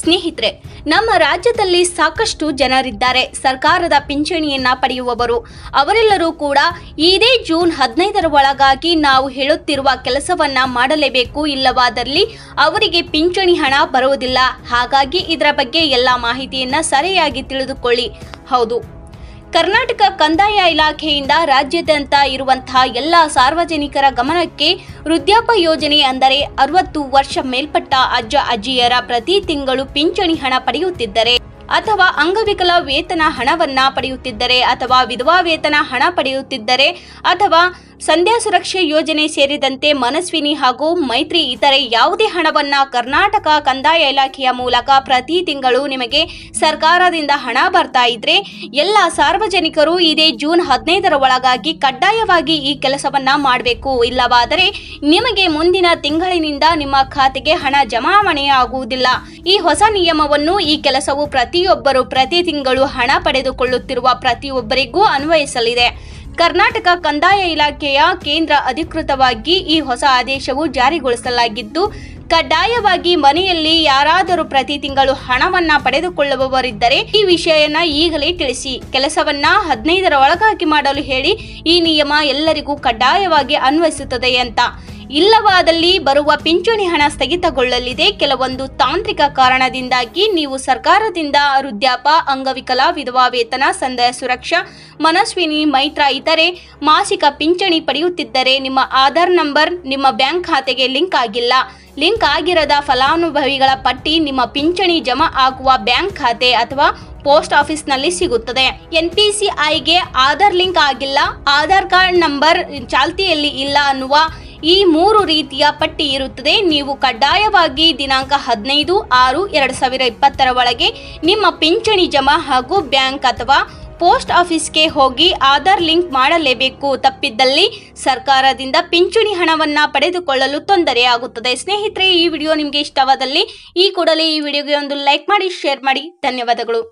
ಸ್ನೇಹಿತರೆ ನಮ್ಮ ರಾಜ್ಯದಲ್ಲಿ ಸಾಕಷ್ಟು ಜನರಿದ್ದಾರೆ ಸರ್ಕಾರದ ಪಿಂಚಣಿಯನ್ನ ಪಡೆಯುವವರು ಅವರೆಲ್ಲರೂ ಕೂಡ ಇದೇ ಜೂನ್ ಹದಿನೈದರ ಒಳಗಾಗಿ ನಾವು ಹೇಳುತ್ತಿರುವ ಕೆಲಸವನ್ನ ಮಾಡಲೇಬೇಕು ಇಲ್ಲವಾದಲ್ಲಿ ಅವರಿಗೆ ಪಿಂಚಣಿ ಹಣ ಬರುವುದಿಲ್ಲ ಹಾಗಾಗಿ ಇದರ ಬಗ್ಗೆ ಎಲ್ಲ ಮಾಹಿತಿಯನ್ನ ಸರಿಯಾಗಿ ತಿಳಿದುಕೊಳ್ಳಿ ಹೌದು ಕರ್ನಾಟಕ ಕಂದಾಯ ಇಲಾಖೆಯಿಂದ ರಾಜ್ಯದಂತ ಇರುವಂತಹ ಎಲ್ಲ ಸಾರ್ವಜನಿಕರ ಗಮನಕ್ಕೆ ವೃದ್ಧಾಪ ಯೋಜನೆ ಅಂದರೆ ಅರವತ್ತು ವರ್ಷ ಮೇಲ್ಪಟ್ಟ ಅಜ್ಜ ಅಜ್ಜಿಯರ ಪ್ರತಿ ತಿಂಗಳು ಪಿಂಚಣಿ ಹಣ ಪಡೆಯುತ್ತಿದ್ದರೆ ಅಥವಾ ಅಂಗವಿಕಲ ವೇತನ ಹಣವನ್ನ ಪಡೆಯುತ್ತಿದ್ದರೆ ಅಥವಾ ವಿಧವಾ ವೇತನ ಹಣ ಪಡೆಯುತ್ತಿದ್ದರೆ ಅಥವಾ ಸಂಧ್ಯಾ ಸುರಕ್ಷೆ ಯೋಜನೆ ಸೇರಿದಂತೆ ಮನಸ್ವಿನಿ ಹಾಗೂ ಮೈತ್ರಿ ಇತರೆ ಯಾವುದೇ ಹಣವನ್ನ ಕರ್ನಾಟಕ ಕಂದಾಯ ಇಲಾಖೆಯ ಮೂಲಕ ಪ್ರತಿ ತಿಂಗಳು ನಿಮಗೆ ಸರ್ಕಾರದಿಂದ ಹಣ ಬರ್ತಾ ಇದ್ರೆ ಎಲ್ಲ ಸಾರ್ವಜನಿಕರು ಇದೇ ಜೂನ್ ಹದಿನೈದರ ಒಳಗಾಗಿ ಕಡ್ಡಾಯವಾಗಿ ಈ ಕೆಲಸವನ್ನ ಮಾಡಬೇಕು ಇಲ್ಲವಾದರೆ ನಿಮಗೆ ಮುಂದಿನ ತಿಂಗಳಿನಿಂದ ನಿಮ್ಮ ಖಾತೆಗೆ ಹಣ ಜಮಾವಣೆ ಆಗುವುದಿಲ್ಲ ಈ ಹೊಸ ನಿಯಮವನ್ನು ಈ ಕೆಲಸವು ಪ್ರತಿಯೊಬ್ಬರು ಪ್ರತಿ ತಿಂಗಳು ಹಣ ಪಡೆದುಕೊಳ್ಳುತ್ತಿರುವ ಪ್ರತಿಯೊಬ್ಬರಿಗೂ ಅನ್ವಯಿಸಲಿದೆ ಕರ್ನಾಟಕ ಕಂದಾಯ ಇಲಾಖೆಯ ಕೇಂದ್ರ ಅಧಿಕೃತವಾಗಿ ಈ ಹೊಸ ಆದೇಶವು ಜಾರಿಗೊಳಿಸಲಾಗಿದ್ದು ಕಡ್ಡಾಯವಾಗಿ ಮನೆಯಲ್ಲಿ ಯಾರಾದರೂ ಪ್ರತಿ ತಿಂಗಳು ಹಣವನ್ನ ಪಡೆದುಕೊಳ್ಳುವವರಿದ್ದರೆ ಈ ವಿಷಯನ ಈಗಲೇ ತಿಳಿಸಿ ಕೆಲಸವನ್ನ ಹದಿನೈದರ ಒಳಗಾಗಿ ಮಾಡಲು ಹೇಳಿ ಈ ನಿಯಮ ಎಲ್ಲರಿಗೂ ಕಡ್ಡಾಯವಾಗಿ ಅನ್ವಯಿಸುತ್ತದೆ ಅಂತ ಇಲ್ಲವಾದಲ್ಲಿ ಬರುವ ಪಿಂಚಣಿ ಹಣ ಸ್ಥಗಿತಗೊಳ್ಳಲಿದೆ ಕೆಲವೊಂದು ತಾಂತ್ರಿಕ ಕಾರಣದಿಂದಾಗಿ ನೀವು ಸರ್ಕಾರದಿಂದ ವೃದ್ಧಾಪ ಅಂಗವಿಕಲ ವಿಧವಾ ವೇತನ ಸಂದಾಯ ಸುರಕ್ಷಾ ಮನಸ್ವಿನಿ ಮೈತ್ರ ಇತರೆ ಮಾಸಿಕ ಪಿಂಚಣಿ ಪಡೆಯುತ್ತಿದ್ದರೆ ನಿಮ್ಮ ಆಧಾರ್ ನಂಬರ್ ನಿಮ್ಮ ಬ್ಯಾಂಕ್ ಖಾತೆಗೆ ಲಿಂಕ್ ಆಗಿಲ್ಲ ಲಿಂಕ್ ಆಗಿರದ ಫಲಾನುಭವಿಗಳ ಪಟ್ಟಿ ನಿಮ್ಮ ಪಿಂಚಣಿ ಜಮಾ ಆಗುವ ಬ್ಯಾಂಕ್ ಖಾತೆ ಅಥವಾ ಪೋಸ್ಟ್ ಆಫೀಸ್ನಲ್ಲಿ ಸಿಗುತ್ತದೆ ಎನ್ಪಿಸಿಐಗೆ ಆಧಾರ್ ಲಿಂಕ್ ಆಗಿಲ್ಲ ಆಧಾರ್ ಕಾರ್ಡ್ ನಂಬರ್ ಚಾಲ್ತಿಯಲ್ಲಿ ಇಲ್ಲ ಅನ್ನುವ ಈ ಮೂರು ರೀತಿಯ ಪಟ್ಟಿ ಇರುತ್ತದೆ ನೀವು ಕಡ್ಡಾಯವಾಗಿ ದಿನಾಂಕ ಹದಿನೈದು ಆರು ಎರಡು ಸಾವಿರ ಇಪ್ಪತ್ತರ ಒಳಗೆ ನಿಮ್ಮ ಪಿಂಚಣಿ ಜಮಾ ಹಾಗೂ ಬ್ಯಾಂಕ್ ಅಥವಾ ಪೋಸ್ಟ್ ಆಫೀಸ್ಗೆ ಹೋಗಿ ಆಧಾರ್ ಲಿಂಕ್ ಮಾಡಲೇಬೇಕು ತಪ್ಪಿದ್ದಲ್ಲಿ ಸರ್ಕಾರದಿಂದ ಪಿಂಚಣಿ ಹಣವನ್ನು ಪಡೆದುಕೊಳ್ಳಲು ತೊಂದರೆಯಾಗುತ್ತದೆ ಸ್ನೇಹಿತರೆ ಈ ವಿಡಿಯೋ ನಿಮಗೆ ಇಷ್ಟವಾದಲ್ಲಿ ಈ ಕೂಡಲೇ ಈ ವಿಡಿಯೋಗೆ ಒಂದು ಲೈಕ್ ಮಾಡಿ ಶೇರ್ ಮಾಡಿ ಧನ್ಯವಾದಗಳು